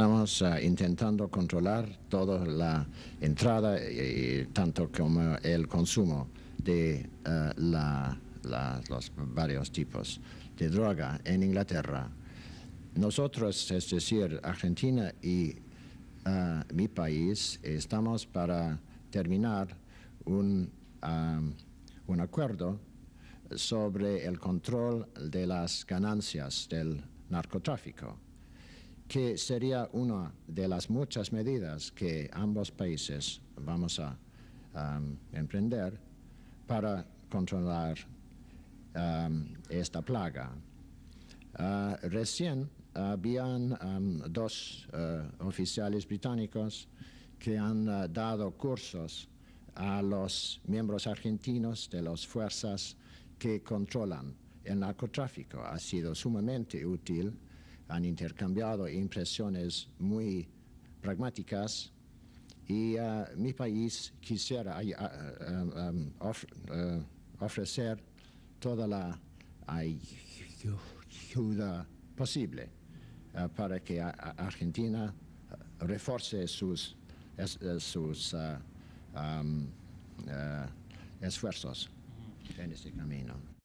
Estamos ah, intentando controlar toda la entrada, y, eh, eh, tanto como el consumo de ah, los varios tipos de droga en Inglaterra. Nosotros, es decir, Argentina y ah, mi país, estamos para terminar un acuerdo sobre el control de las ganancias del narcotráfico que sería una de las muchas medidas que ambos países vamos a um, emprender para controlar um, esta plaga. Uh, recién habían um, dos uh, oficiales británicos que han uh, dado cursos a los miembros argentinos de las fuerzas que controlan el narcotráfico. Ha sido sumamente útil han intercambiado impresiones muy pragmáticas y ah, mi país quisiera ah, ah, um, ofrecer toda la ayuda posible para que Argentina reforce sus, eh, um, esfuerzos en ese camino.